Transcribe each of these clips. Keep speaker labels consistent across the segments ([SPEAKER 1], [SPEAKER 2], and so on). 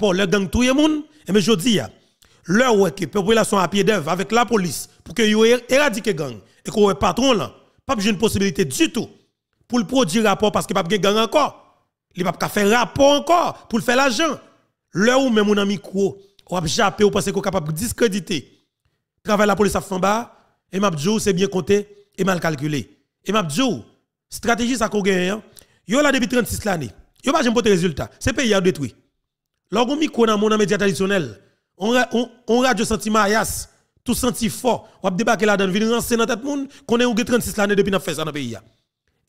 [SPEAKER 1] pour le gang tout eh, le monde. Et mais je dis, l'heure où que population à pied d'œuvre avec la police pour que vous éradiquez gang et que un patron là, pas une possibilité du tout pour le produire rapport parce que pas de gang encore. Il pas faire rapport encore pour faire l'argent. leur ou même mon ami quoi ou a ou parce qu'on capable de discréditer. Travail la police à fond bas et m'a c'est bien compté et mal calculé. Et m'a stratégie ça qu'on hein. yo là depuis 36 l'année. Yo pas j'aime pas résultat. C'est pays a détruit. Lorsqu'on micro dans les médias traditionnels, on, on, on radio senti tout senti fort, on débarquer là dans venir renseigner dans tête monde, qu'on est 36 l'année depuis n'a fait ça dans pays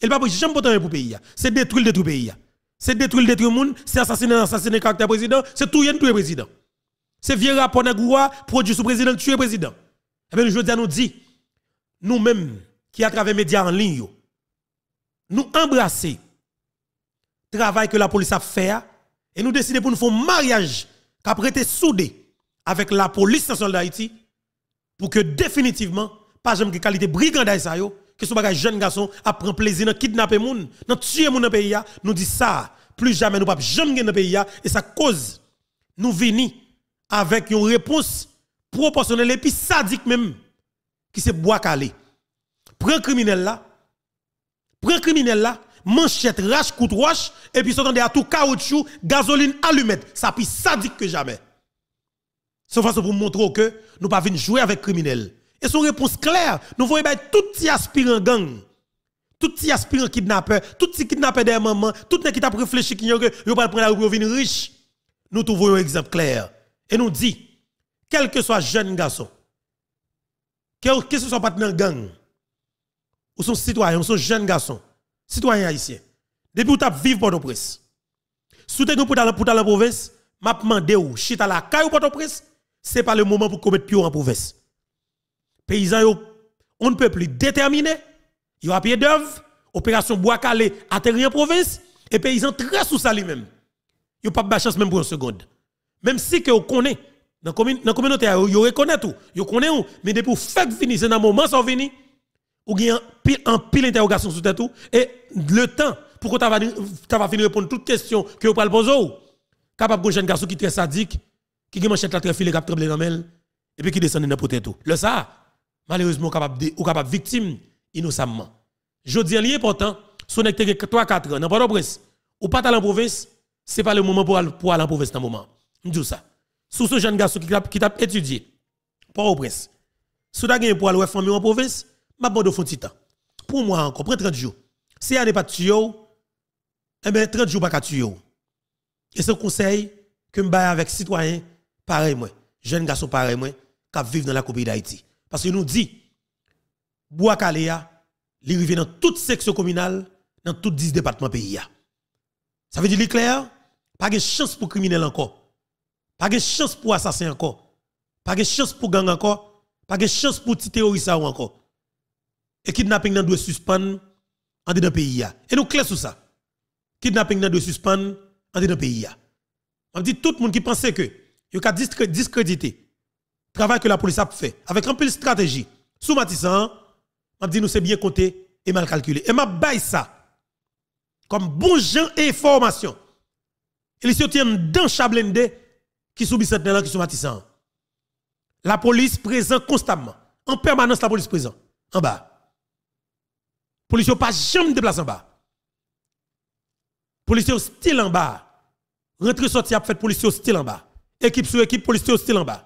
[SPEAKER 1] Elle pas jamais pour pour pays C'est détruire détruire pays C'est détruire le monde, c'est assassiner assassiner caractère président, c'est tout rien le président. C'est vieux rapport la produit sous président tuer président. Et eh bien je dis nous dit nous-mêmes qui à travers médias en ligne nous embrasser travail que la police a fait et nous décidons pour nous faire un mariage qui a été soudé avec la police nationale d'Haïti pour que définitivement, pas jamais qualité de ça que ce bagage jeune garçon a pris plaisir dans kidnapper gens, dans tuer moun dans pays nous dit ça, plus jamais nous pas jamais dans pays et ça cause nous venons avec une réponse proportionnelle et puis sadique même qui se bois calé. un criminel là. Prends criminel là manchette, rache, coutroche, et puis s'entendait à tout caoutchouc, gasoline, allumette. Ça plus sadique que jamais. C'est façon pour montrer que nous pas venir jouer avec criminels. Et son réponse claire, nous voyons ben, tout petit aspirant gang, tout petit aspirant kidnapper, tout petit maman, des mamans, tout qui t'a réfléchi qui ne pas prendre la rue pour venir riche. Nous trouvons un exemple clair. Et nous dit, quel que soit jeune garçon, quel que soit partenaire gang, ou son citoyen, ou son jeune garçon, citoyens haïtiens, depuis que vous vivez Port-au-Prince, soutenez pour la, dans la province, m'a demandé ou chita la caille ou Port-au-Prince, n'est pas le moment pour commettre pire en province. Paysans, on ne peut plus déterminer, ils ont pied d'œuvre, opération bois calé, atterrir en province, et paysans très sous ça lui-même. Ils n'ont pas de chance même pour une seconde. Même si vous connaissez, dans la communauté, vous reconnaissez tout, vous connaissez mais depuis que vous faites venir, c'est dans le moment où vous venez, vous avez un pile, d'interrogation interrogation sur tout, et le temps pour que tu vas finir répondre toutes les questions que vous pouvez poser. Capable un jeune garçon qui est très sadique, qui a manchette la très qui a tremblé dans et puis qui descend dans le poteau. Le ça, malheureusement, ou capable victime innocemment. Je dis un lien important, si vous avez 3-4 ans dans pas au ou pas dans la province, ce n'est pas le moment pour aller, pour aller en province dans moment. Je dis ça. Sous ce jeune garçon qui t'a étudié, pas au presse, si tu as pour aller famille en province, je vais te faire un temps. Pour moi encore, près 30 jours. Si elle n'est pas tuyau, eh bien, 30 jours pas tuyau. Et ce conseil que je baille avec citoyens pareil moi, jeunes garçons pareil moi, qui vivent dans la copie d'Haïti. Parce que nous dit, Bois Kalea, il dans toute section communale, dans tous 10 départements pays. Ça veut dire, clair, pas de chance pour criminel encore. Pas de chance pour assassin encore. Pas de chance pour gang encore. Pas de chance pour les terroriste encore. Et kidnapping dans doit suspendre en dans y pays. Et nous clés sur ça. Kidnapping n'a de suspend en dans pays. pays. On dit tout le monde qui pensait que il a discrédité travail que la police a fait avec un peu de stratégie. Sous Matissan, on dit nous c'est bien compté et mal calculé. Et m'a baille ça comme bon gens et formation. E Ils se tiennent dans Chablende qui subit maintenant. qui sont Matissan. La police présente constamment. En permanence, la police présente. En bas policiers pas jamais place en bas. Policiers style en bas. rentrer sortie a fait policiers style en bas. Équipe sur équipe policiers style en bas.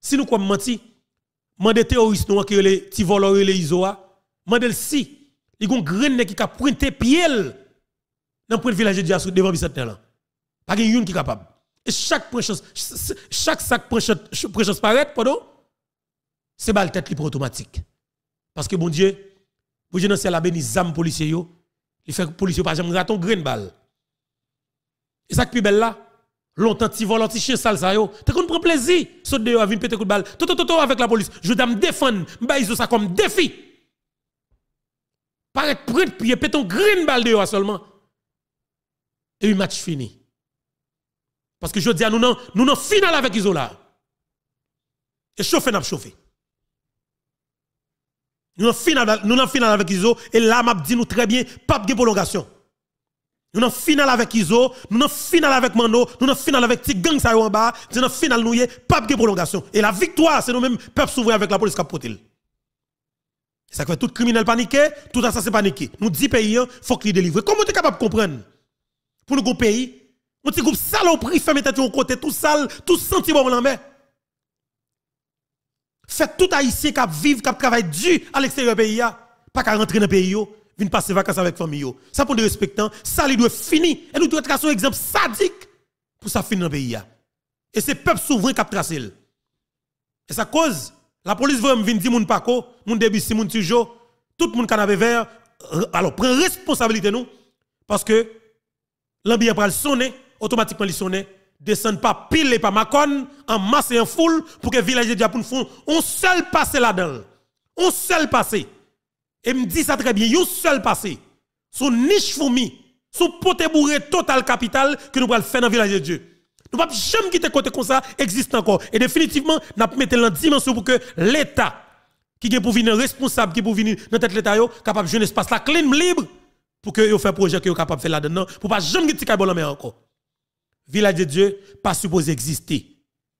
[SPEAKER 1] Si nous quoi menti, mandé terroristes nous qui les ti les isoa, mandé si, ils gon graine qui ont des pied dans point village de devant bicentenaire là. Pas gen qui capable. Et chaque prochaine chaque sac prechance paraît pardon, c'est balle tête libre automatique. Parce que bon Dieu pour je ne sais la béni zam policier yo, il fait policier par exemple raton grain balle. Et ça qui plus belle là, longtemps ti volant ti chien sale ça yo, Tu qu'on prend plaisir, saute dehors vinn péter coup de balle. Tout tout tout avec la police, je dois me défendre, m'baise ça comme défi. Paraître prendre pied ton grain balle dehors seulement. Et le match fini. Parce que je dis à nous non, nous non final avec Isola. Et chauffer n'a pas chauffé. Nous avons final finale avec Iso et là m'a dit nous très bien pas de prolongation. Nous en finale avec Iso, nous en finale avec Mano, nous en finale avec Tigang gang en bas, nous en finale pas de prolongation et la victoire c'est nous mêmes peuple souverain avec la police capotel. Ça fait tout criminel paniqué, tout assassin paniqué. Nous disons pays, il hein, faut qu'il délivre. Comment tu es capable de comprendre Pour nous, pays, un petit groupe saloperie, fait mettre de côté tout sale, tout sentiment en la fait tout haïtien qui vivre qui travaille dur à l'extérieur du pays, pas qu'à rentrer dans le pays, venir passer vacances avec famille. Ça pour nous respectant, hein. ça il doit finir. Et nous devons tracer un exemple sadique pour ça finir dans le pays. Et c'est le peuple souverain qui a tracé. Et ça cause, la police veut me dire mon Paco, mon Debussy, mon toujours, tout le monde canapé vert. Alors, prenez responsabilité nous, parce que l'ambiance va sonner, automatiquement il sonne descendre pas pile et pas macon, en masse et en foule, pour que le village de Diapoun font un seul passé là-dedans. Un seul passé. Et me dit ça très bien, un seul passé. Son niche fourmi, son poté bourré total capital que nous pouvons faire dans le village de Dieu. Nous ne pouvons jamais quitter côté comme ça, existe encore. Et définitivement, nous avons mettre la dimension pour que l'État, qui est pour venir responsable, qui est pour venir dans tête l'État, capable de jouer un espace là, clean, libre, pour que vous un projet que vous capable de faire là-dedans, pour ne pas jamais quitter le encore. Village de Dieu, pas supposé exister.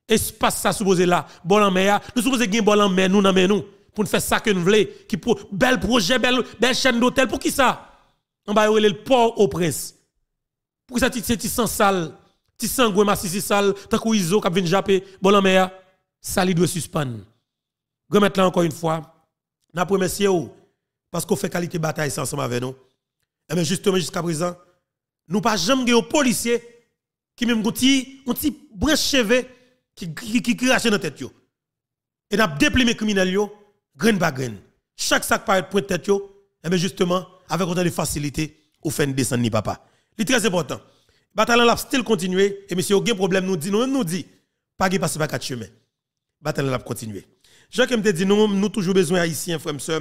[SPEAKER 1] Espace ça supposé là, bon en mer, nous supposé gagner bon en mer, nous dans nous, pour nous faire ça que nous voulons, qui bel projet, belle, belle chaîne d'hôtel, pour qui ça? On va le port au prince. Pour ça, c'est sans sale, ti sangwe massisi sale, tant que iso, qui vient japper, bon en mer, ça il doit suspendre. Remettre là encore une fois, n'a remercié parce qu'on fait qualité bataille ensemble avec nous. Et eh bien justement, jusqu'à présent, nous pas jamais policiers qui même ont un branche cheveux qui qui crache dans tête Et et avons déplimé les criminels, grain par grain chaque sac paraît point tête eh ben justement avec autant de facilité ou fait descendre ni papa c'est très important bataille l'a still continué. et monsieur un problème nous dit nous nous dit pas de passe par quatre chemins bataille l'a continué. Jacques me dit nous nous toujours besoin haïtiens frères qui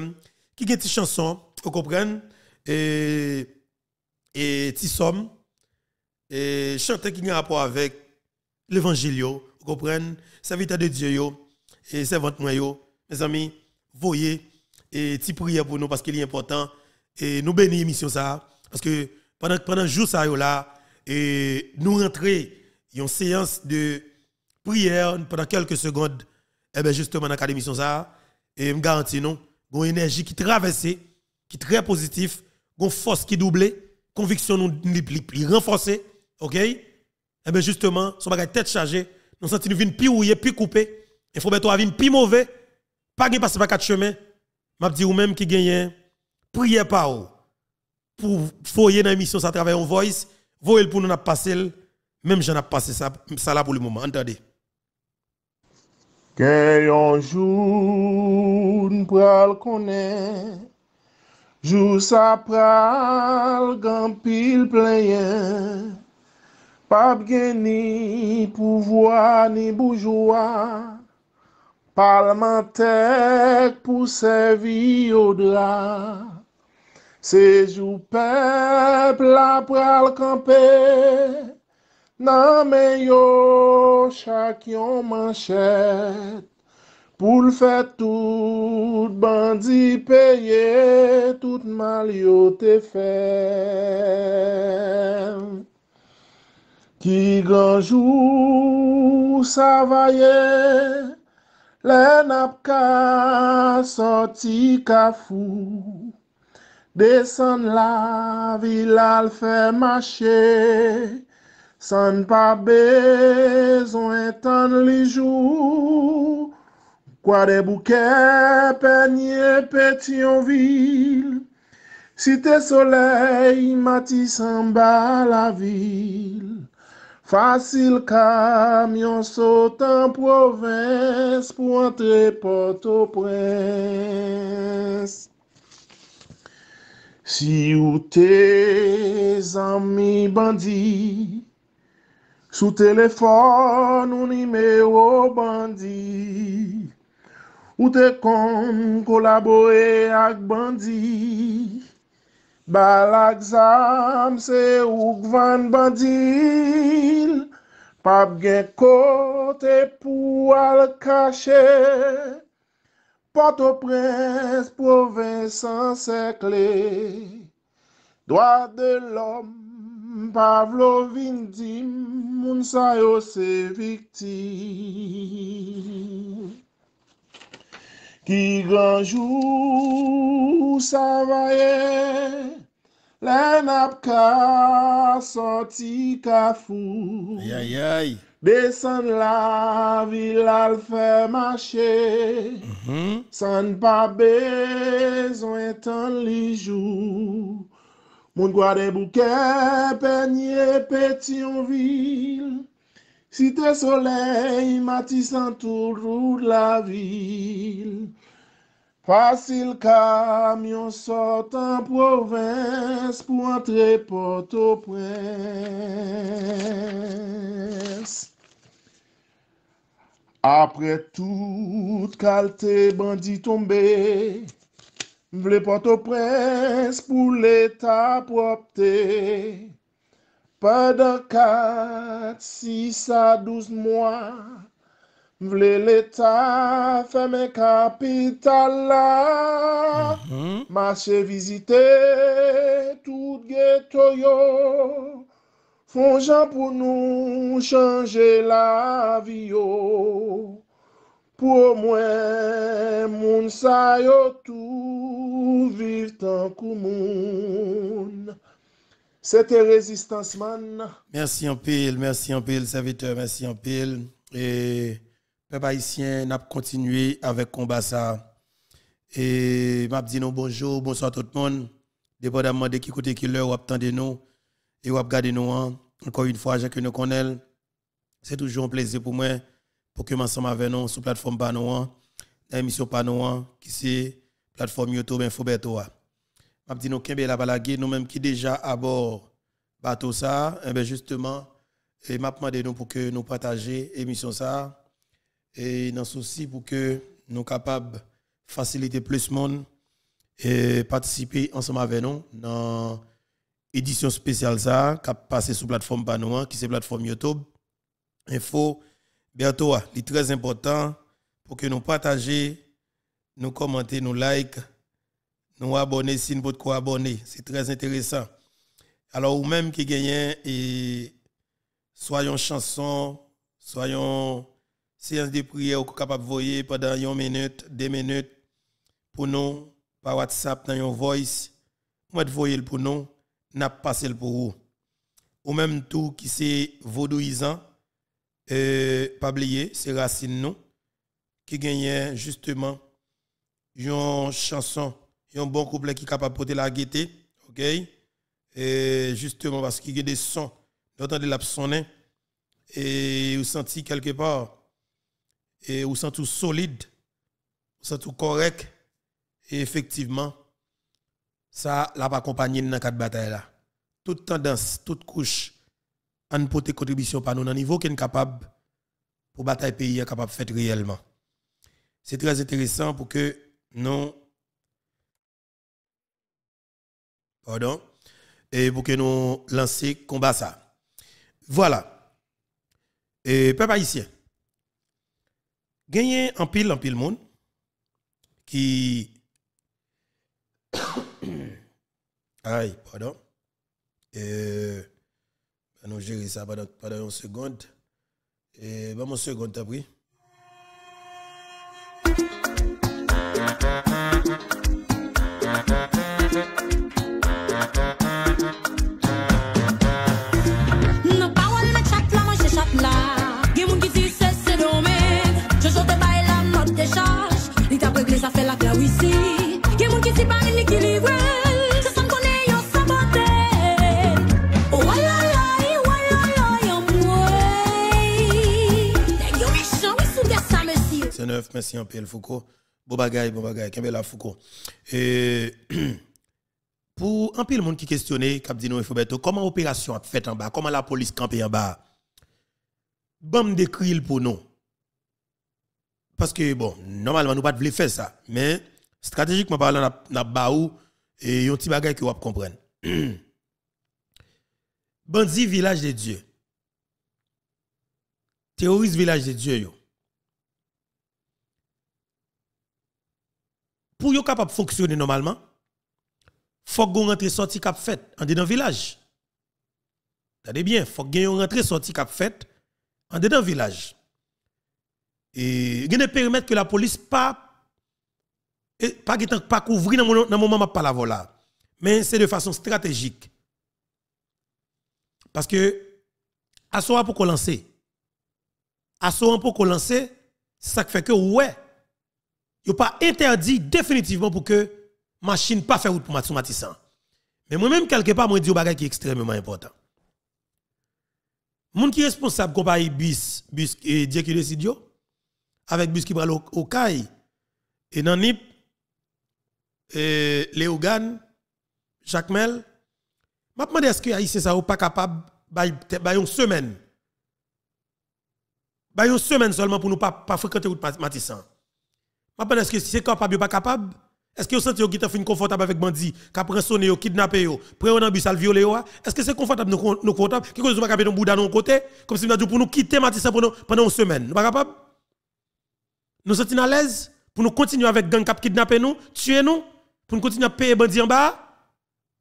[SPEAKER 1] ont des chansons vous comprenez et et somme et chanter qui a rapport avec l'évangile, vous comprenez, serviteur de Dieu, yo, et servante moi, mes amis, voyez, et petit prière pour nous parce qu'il est important, et nous bénissons l'émission ça, parce que pendant, pendant jour ça, là, et nous rentrer une séance de prière pendant quelques secondes, et eh bien justement dans l'émission ça, et me garantis nous, une énergie qui traverse, qui est très positive, une force qui la conviction nous renforcée, OK Eh bien, justement, son bagage tête chargée, nous sentons une vin plus rouillé, plus coupé. Il faut mettre vin plus mauvais. Pas de passer par quatre chemins. M'a dit ou même qui gagne prier par ou oh. pour foyer dans l'émission ça travaille en voice, voyez pour nous n'a passer même j'en ai passé ça ça là pour le moment. Entendez.
[SPEAKER 2] Que yon jour pral connaît Jou sa pral grand pile plein Pab geni pou vwa ni boujwa, Palman tek pou sevi yo dla, Sejou pep la pral kampe, Nan meyo chak yon manchet, Poul fè tout bandi peye, Tout mal yo te fèm. Ki granjou sa vaye, Le napka soti ka fou, Desan la vilal fe mache, San pa bezon etan li jou, Kwa de bouke pe nye peti an vil, Si te solei mati san ba la vil, Fasil kamyon sot an provins pou antre pot o prens. Si ou te zanmi bandi, Sou telefon ou nime ou bandi, Ou te kon kolabowe ak bandi, Balakzam se oukvan bandil, pap gen kote pou al kache, Pato prens pou ven san sekle, Dwa de lom, pavlo vindim, moun sayo se vikti. Ti glanjou sa vaye, Le nap ka soti ka fou, Besan la vil al fe mache, mm-hmm. San pa bezwen tan li jou, Moun gwa de bouke penye peti yon vil, Si te soley mati san toujou d'la vil, Fasil kamyon sot an provins pou antre poto prens. Apre tout kalte bandi tombe, Vle poto prens pou leta propte, Pa da kat, six a douze mwa, vle leta fe me kapital la. Mhm. Ma che vizite, tout ge to yo, fon jan pou nou chanje la vi yo. Po mwen moun sayo tou, viv tan kou moun. C'était Résistance Man.
[SPEAKER 1] Merci en pile, merci en pile, serviteur, merci en pile. Et peuple haïtien, n'a continué avec combat Et m'a dit dis bonjour, bonsoir à tout le monde. Dépendamment de qui côté qui l'heure ou attendez nous et ou regardez nous hein. encore une fois que nous connaissons. C'est toujours un plaisir pour moi pour que sommes avec nous sur plateforme Panouan, hein. l'émission Panouan hein, qui c'est plateforme YouTube InfoBetoa a dit nous la balague nous sommes qui déjà à bord bateau ça et eh ben justement et m'a demandé nous pour que nous partager émission ça et dans souci pour que nous capables faciliter plus monde et participer ensemble avec nous dans édition spéciale ça qui est passé sur plateforme Panoa hein, qui c'est plateforme YouTube info bientôt hein, est très important pour que nous partager nous commenter nous like nous abonner si vous pouvez abonner. C'est très intéressant. Alors, ou même qui gagnez, et soyons chanson, soyons séance de prière, ou capable de voyer pendant une minute, deux minutes, pour nous, par WhatsApp, dans une voice, moi de voyer pour nous, n'a pas passé pour vous. Ou même tout qui c'est vaudouisant, euh, pas oublier, c'est racine nous, qui gagne justement une chanson y un bon couplet qui est capable de porter la gaieté. OK? Et justement, parce qu'il y a des sons, d'entendre la sonner, et vous sentez quelque part, et vous sentez tout solide, vous sentez tout correct, et effectivement, ça l'a accompagné dans quatre batailles là. Toute tendance, toute couche, en porter contribution par nous dans niveau qui est capable pour bataille pays capable de faire réellement. C'est très intéressant pour que nous pardon, et pour que nous le combat ça. Voilà. Et papa ici. Gagnez en pile en pile monde qui aïe pardon euh nous gérer ça pendant une seconde et ben mon seconde pris Merci merci en PL Foucault. Bon bagaille, bon bagaille, quest la Foucault. pour un peu le monde qui questionnait, Cap et Foubeto, comment l'opération a fait en bas, comment la police campée en bas, bon décrire pour nous. Parce que, bon, normalement, nous ne voulons pas faire ça, mais stratégiquement parlant, nous avons et un petit bagay que vous comprenne. Bandi village de Dieu. Terroriste village de Dieu, yo. pour être capable de fonctionner normalement, il faut que rentre sorti en fait en dedans village. Tade bien, il faut que rentre sorti cap fait en dedans village. Et il ne permettre que la police pas pas pas couvrir dans le moment où je parle Mais c'est de façon stratégique. Parce que, à pour qu'on lance, à pour qu'on lance, ça fait que, ouais, yo pas interdit définitivement pour que machine pas faire route pour Matsou Matissan. Mais moi-même, quelque part, moi dis au bagage qui est extrêmement important. Moun qui est responsable compagnie bus, bus et eh, Dieu qui décide avec bus qui prend au CAI et dans NIP, et eh, Léogan, Jacques Mel, m'a demandé est-ce que Haïtien ça pas capable de bah, bah, une semaine. Bah, une semaine seulement pour nous pas pas fréquenter route Matissan est-ce que si c'est capable ou pas capable, est-ce que vous sentez que vous êtes confortable avec Bandi qui prend sonné, qui kidnappé, prend un bus, violer Est-ce que c'est confortable nous confortable Qui pas capable de bouda dans côté comme si vous dit pour nous quitter Matisse pendant une semaine. Eh, eh, nous pas capable Nous sentons à l'aise pour nous continuer avec gang qui kidnapper nous, tuer nous, pour nous continuer à payer Bandi en bas.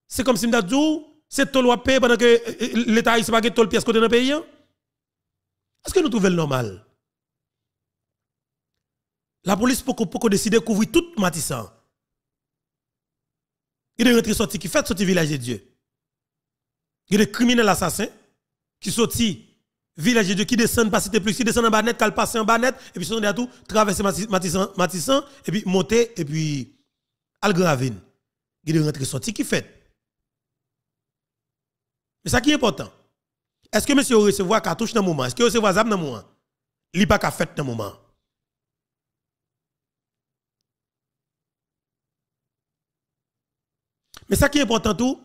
[SPEAKER 1] C'est comme si nous dit c'est payer pendant que l'État ne pas tol pièce côté dans le pays. Est-ce que nous trouvons le normal la police peut décider de couvrir tout Matissan. Il est rentré sorti qui fait sorti village de Dieu. Il est criminel assassin, qui sorti village de Dieu qui descend, pas cité plus qui descend en banette net, qui passe en banette et puis sont tout traverser Matissan et puis monter et puis al gravine. Il est rentré sorti qui fait. Mais ça qui est important. Est-ce que monsieur recevoir cartouche dans le moment Est-ce que recevoir Zam dans le moment Il pas qu'à fait dans le moment. Mais ça qui est important tout,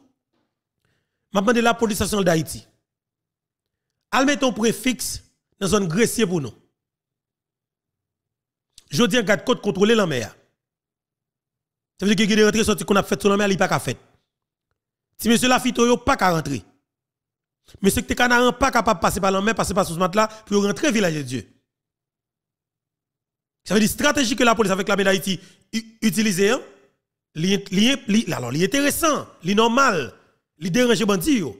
[SPEAKER 1] maintenant de la police nationale d'Haïti. Elle met un préfixe dans une zone pour nous. Je dis un garde côte contrôler la Ça veut dire que les sont sorti qu'on a fait sur la mer, il pas qu'à fait. Si monsieur Lafitte yo pas qu'à rentrer. Monsieur que canarin pas qu'à passer par la passer par ce mat là pour rentrer village de Dieu. Ça veut dire stratégie que la police avec la d'Haïti utilise hein? li, li, li, alors, li intéressant, li normal, li dérange bandit yo.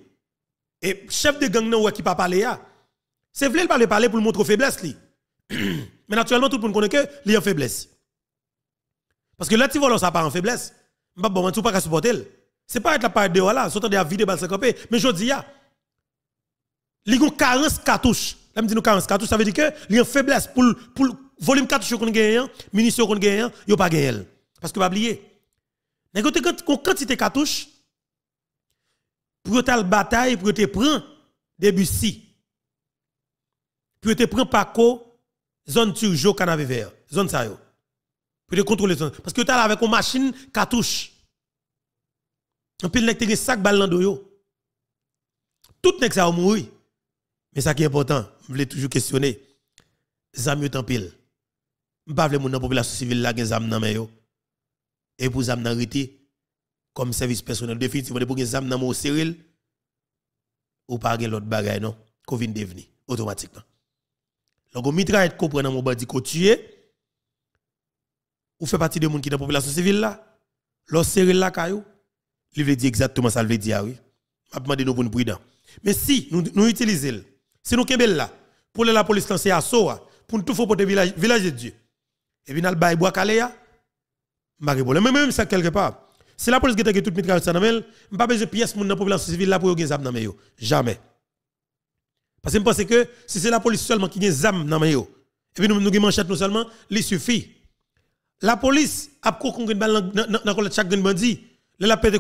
[SPEAKER 1] Et chef de gang nan qui pas parler ya. C'est vrai, il parle parler pour montrer faiblesse li. Mais naturellement, tout le monde connaît que li en faiblesse. Parce que là, tu vois, ça part en faiblesse. M'ba bon, tu pas supporter. Ce C'est pas être la part de là, sautant de la vide balle 50 Mais je dis ya. Li gon 40 cartouches. Là, me dit nous 40 cartouches, ça veut dire que li en faiblesse pour le volume cartouche qu'on gagne, munitions qu'on gagne, yo pas gagne. Parce que pas oublier mais quand tu quantité cartouche pour la bataille pour te prendre si, Pour te prendre Paco zone Turjo Canavé vert, zone ça Pour te contrôler zone parce que tu avec une machine cartouche. En pile nek te sac balle dans yo. Tout nek ça Mais ça qui est important, je voulais toujours questionner. Zam yo tant pile. veux pas que dans population civile la gen zam et pour zam arrêté comme service personnel définitivement pour que zam nan sérieux ou pas l'autre bagaille non Covid vient devenir automatiquement donc mitraillette qu'on prend dans mon bandi qu'on tue ou fait partie de monde qui dans population civile là l'autre sérieux là caillou il veut dire exactement ça il veut dire oui m'a demandé nous pour nous prudent mais si nous nous utilisons si nous kembel là pour la police lancer Soa pour tout faut pour village village de Dieu et puis le bail bois calé mais même ça, quelque part, c'est la police qui a tout mis dans le pas besoin de pièces dans la population civile là pour avoir des armes dans Jamais. Parce que je pense que si c'est la police seulement qui a des âmes dans et puis nous nous manchette seulement, il suffit. La police a couru une balle dans le chaque bandit, elle a pété